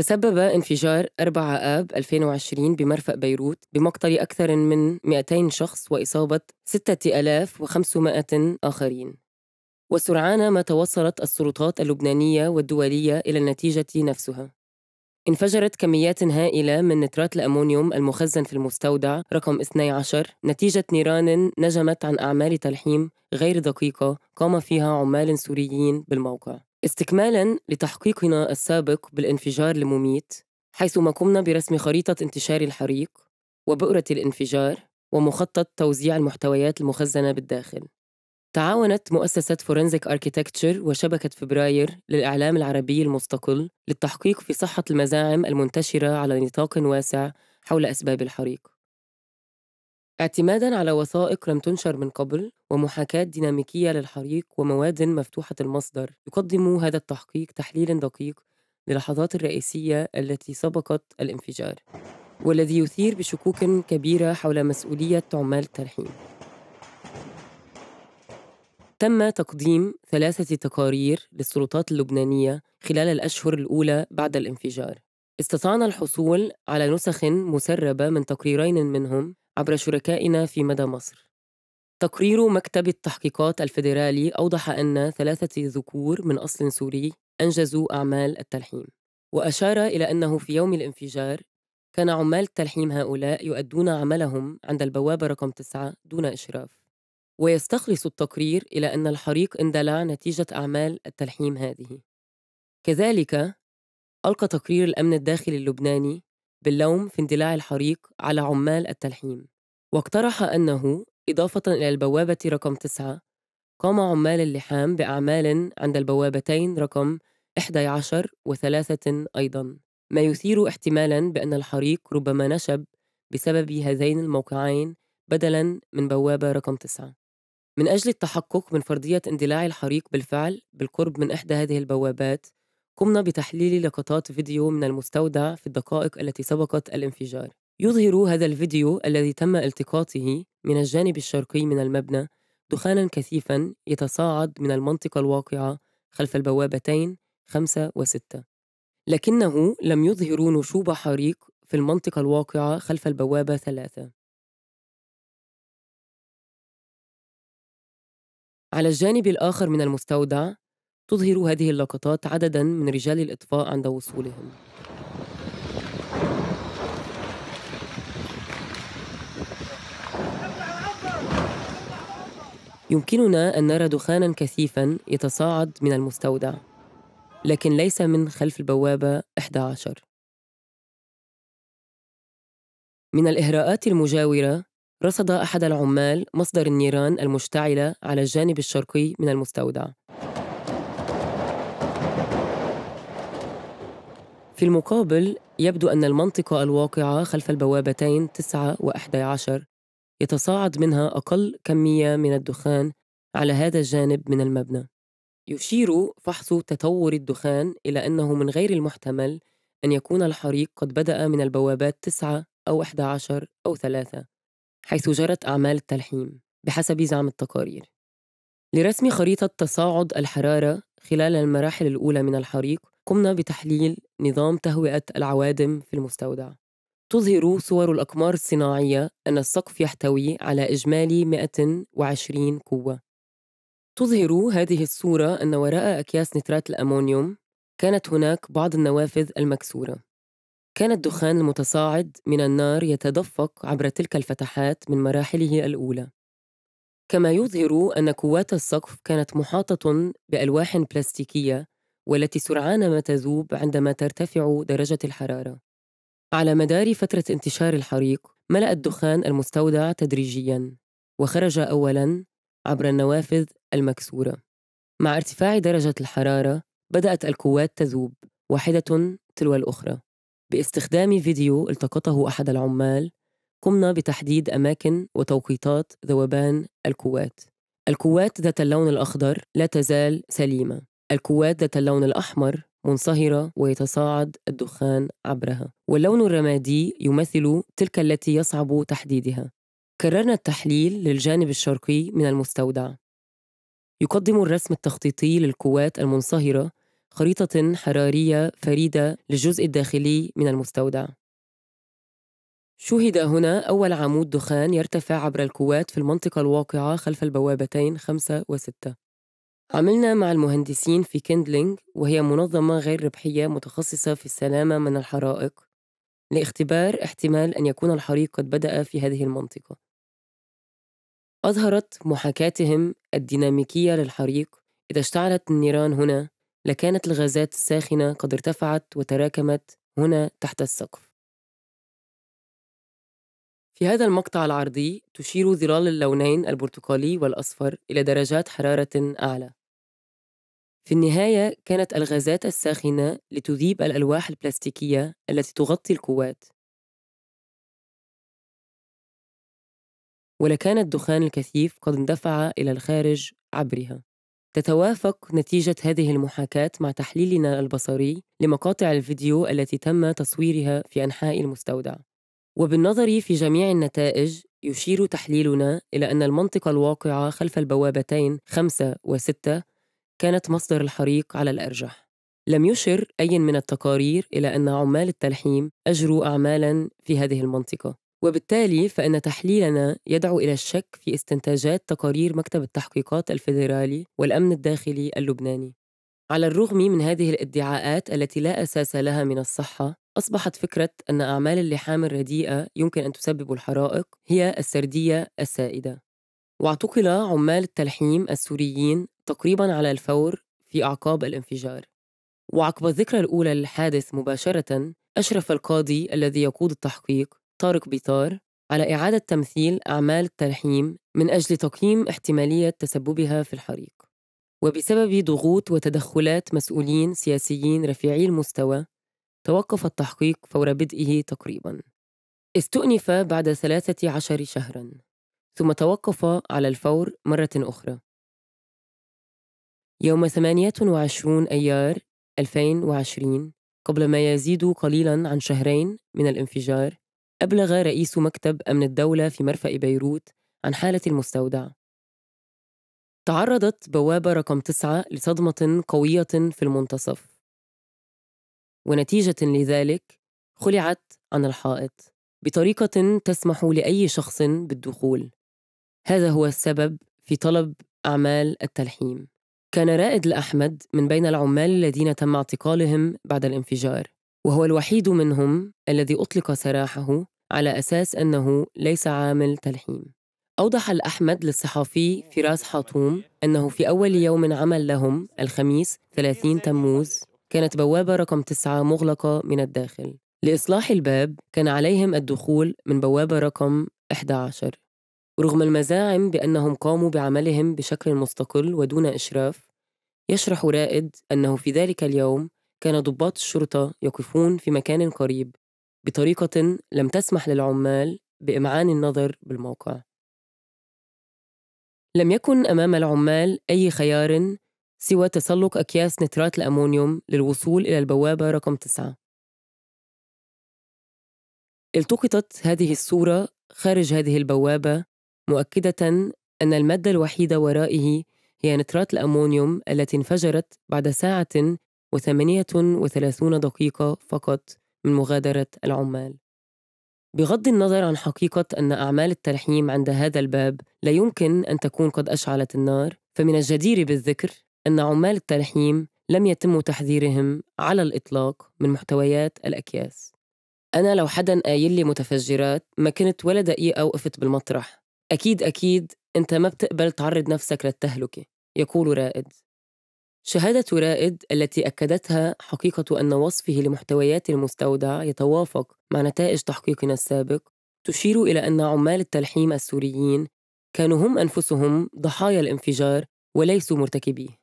تسبب انفجار 4 آب 2020 بمرفأ بيروت بمقتل أكثر من 200 شخص وإصابة 6500 آخرين وسرعان ما توصلت السلطات اللبنانية والدولية إلى النتيجة نفسها انفجرت كميات هائلة من نترات الأمونيوم المخزن في المستودع رقم 12 نتيجة نيران نجمت عن أعمال تلحيم غير دقيقة قام فيها عمال سوريين بالموقع استكمالا لتحقيقنا السابق بالانفجار حيث حيثما قمنا برسم خريطة انتشار الحريق وبؤرة الانفجار ومخطط توزيع المحتويات المخزنة بالداخل تعاونت مؤسسة فورنزيك أركيتكتشر وشبكة فبراير للإعلام العربي المستقل للتحقيق في صحة المزاعم المنتشرة على نطاق واسع حول أسباب الحريق اعتماداً على وثائق لم تنشر من قبل ومحاكاة ديناميكية للحريق ومواد مفتوحة المصدر يقدم هذا التحقيق تحليل دقيق للحظات الرئيسية التي سبقت الانفجار والذي يثير بشكوك كبيرة حول مسؤولية عمال الترحيم تم تقديم ثلاثة تقارير للسلطات اللبنانية خلال الأشهر الأولى بعد الانفجار استطعنا الحصول على نسخ مسربة من تقريرين منهم عبر شركائنا في مدى مصر تقرير مكتب التحقيقات الفيدرالي أوضح أن ثلاثة ذكور من أصل سوري أنجزوا أعمال التلحيم وأشار إلى أنه في يوم الانفجار كان عمال التلحيم هؤلاء يؤدون عملهم عند البوابة رقم تسعة دون إشراف ويستخلص التقرير إلى أن الحريق اندلع نتيجة أعمال التلحيم هذه كذلك ألقى تقرير الأمن الداخلي اللبناني باللوم في اندلاع الحريق على عمال التلحيم واقترح أنه إضافة إلى البوابة رقم 9 قام عمال اللحام بأعمال عند البوابتين رقم 11 وثلاثة أيضا ما يثير احتمالا بأن الحريق ربما نشب بسبب هذين الموقعين بدلا من بوابة رقم 9 من أجل التحقق من فرضية اندلاع الحريق بالفعل بالقرب من إحدى هذه البوابات قمنا بتحليل لقطات فيديو من المستودع في الدقائق التي سبقت الانفجار يظهر هذا الفيديو الذي تم التقاطه من الجانب الشرقي من المبنى دخانا كثيفا يتصاعد من المنطقة الواقعة خلف البوابتين خمسة وستة لكنه لم يظهر نشوب حريق في المنطقة الواقعة خلف البوابة ثلاثة على الجانب الآخر من المستودع تظهر هذه اللقطات عددا من رجال الإطفاء عند وصولهم يمكننا أن نرى دخانا كثيفا يتصاعد من المستودع لكن ليس من خلف البوابة 11 من الإهراءات المجاورة رصد أحد العمال مصدر النيران المشتعلة على الجانب الشرقي من المستودع في المقابل يبدو أن المنطقة الواقعة خلف البوابتين 9 و11 يتصاعد منها أقل كمية من الدخان على هذا الجانب من المبنى يشير فحص تطور الدخان إلى أنه من غير المحتمل أن يكون الحريق قد بدأ من البوابات 9 أو 11 أو 3 حيث جرت أعمال التلحيم بحسب زعم التقارير لرسم خريطة تصاعد الحرارة خلال المراحل الأولى من الحريق قمنا بتحليل نظام تهوئة العوادم في المستودع تظهر صور الأقمار الصناعية أن السقف يحتوي على إجمالي 120 قوة تظهر هذه الصورة أن وراء أكياس نترات الأمونيوم كانت هناك بعض النوافذ المكسورة كان الدخان المتصاعد من النار يتدفق عبر تلك الفتحات من مراحله الأولى كما يظهر أن قوات السقف كانت محاطة بألواح بلاستيكية والتي سرعان ما تذوب عندما ترتفع درجة الحرارة. على مدار فترة انتشار الحريق، ملأ الدخان المستودع تدريجياً، وخرج أولاً عبر النوافذ المكسورة. مع ارتفاع درجة الحرارة، بدأت الكوات تذوب واحدة تلو الأخرى. باستخدام فيديو التقطه أحد العمال، قمنا بتحديد أماكن وتوقيتات ذوبان الكوات. الكوات ذات اللون الأخضر لا تزال سليمة الكواد ذات اللون الأحمر منصهرة ويتصاعد الدخان عبرها واللون الرمادي يمثل تلك التي يصعب تحديدها كررنا التحليل للجانب الشرقي من المستودع يقدم الرسم التخطيطي للكوات المنصهرة خريطة حرارية فريدة للجزء الداخلي من المستودع شوهد هنا أول عمود دخان يرتفع عبر الكوات في المنطقة الواقعة خلف البوابتين 5 و 6 عملنا مع المهندسين في كيندلينج وهي منظمة غير ربحية متخصصة في السلامة من الحرائق لاختبار احتمال أن يكون الحريق قد بدأ في هذه المنطقة أظهرت محاكاتهم الديناميكية للحريق إذا اشتعلت النيران هنا لكانت الغازات الساخنة قد ارتفعت وتراكمت هنا تحت السقف في هذا المقطع العرضي تشير ظلال اللونين البرتقالي والأصفر إلى درجات حرارة أعلى في النهاية كانت الغازات الساخنة لتذيب الألواح البلاستيكية التي تغطي القوات ولكان الدخان الكثيف قد اندفع إلى الخارج عبرها تتوافق نتيجة هذه المحاكاة مع تحليلنا البصري لمقاطع الفيديو التي تم تصويرها في أنحاء المستودع وبالنظر في جميع النتائج يشير تحليلنا إلى أن المنطقة الواقعة خلف البوابتين خمسة وستة كانت مصدر الحريق على الأرجح لم يشر أي من التقارير إلى أن عمال التلحيم أجروا أعمالا في هذه المنطقة وبالتالي فإن تحليلنا يدعو إلى الشك في استنتاجات تقارير مكتب التحقيقات الفيدرالي والأمن الداخلي اللبناني على الرغم من هذه الادعاءات التي لا أساس لها من الصحة أصبحت فكرة أن أعمال اللحام الرديئة يمكن أن تسبب الحرائق هي السردية السائدة واعتقل عمال التلحيم السوريين تقريبا على الفور في أعقاب الانفجار وعقب الذكرى الأولى للحادث مباشرة أشرف القاضي الذي يقود التحقيق طارق بيطار على إعادة تمثيل أعمال التلحيم من أجل تقييم احتمالية تسببها في الحريق وبسبب ضغوط وتدخلات مسؤولين سياسيين رفيعي المستوى توقف التحقيق فور بدئه تقريبا استؤنف بعد ثلاثة عشر شهرا ثم توقف على الفور مرة أخرى يوم 28 أيار 2020 قبل ما يزيد قليلا عن شهرين من الانفجار أبلغ رئيس مكتب أمن الدولة في مرفأ بيروت عن حالة المستودع تعرضت بوابة رقم 9 لصدمة قوية في المنتصف ونتيجة لذلك خلعت عن الحائط بطريقة تسمح لأي شخص بالدخول هذا هو السبب في طلب أعمال التلحيم كان رائد الأحمد من بين العمال الذين تم اعتقالهم بعد الانفجار وهو الوحيد منهم الذي أطلق سراحه على أساس أنه ليس عامل تلحيم أوضح الأحمد للصحفي فراس حاطوم أنه في أول يوم عمل لهم الخميس 30 تموز كانت بوابة رقم 9 مغلقة من الداخل لإصلاح الباب كان عليهم الدخول من بوابة رقم 11 ورغم المزاعم بأنهم قاموا بعملهم بشكل مستقل ودون إشراف يشرح رائد أنه في ذلك اليوم كان ضباط الشرطة يقفون في مكان قريب بطريقة لم تسمح للعمال بإمعان النظر بالموقع لم يكن أمام العمال أي خيار سوى تسلق أكياس نترات الأمونيوم للوصول إلى البوابة رقم تسعة التقطت هذه الصورة خارج هذه البوابة مؤكدة أن المادة الوحيدة ورائه هي نترات الأمونيوم التي انفجرت بعد ساعة وثمانية وثلاثون دقيقة فقط من مغادرة العمال بغض النظر عن حقيقة أن أعمال التلحيم عند هذا الباب لا يمكن أن تكون قد أشعلت النار فمن الجدير بالذكر أن عمال التلحيم لم يتم تحذيرهم على الإطلاق من محتويات الأكياس أنا لو حدا قايل لي متفجرات ما كنت ولا دقيقة وقفت بالمطرح أكيد أكيد أنت ما بتقبل تعرض نفسك للتهلكة يقول رائد شهادة رائد التي أكدتها حقيقة أن وصفه لمحتويات المستودع يتوافق مع نتائج تحقيقنا السابق تشير إلى أن عمال التلحيم السوريين كانوا هم أنفسهم ضحايا الانفجار وليسوا مرتكبيه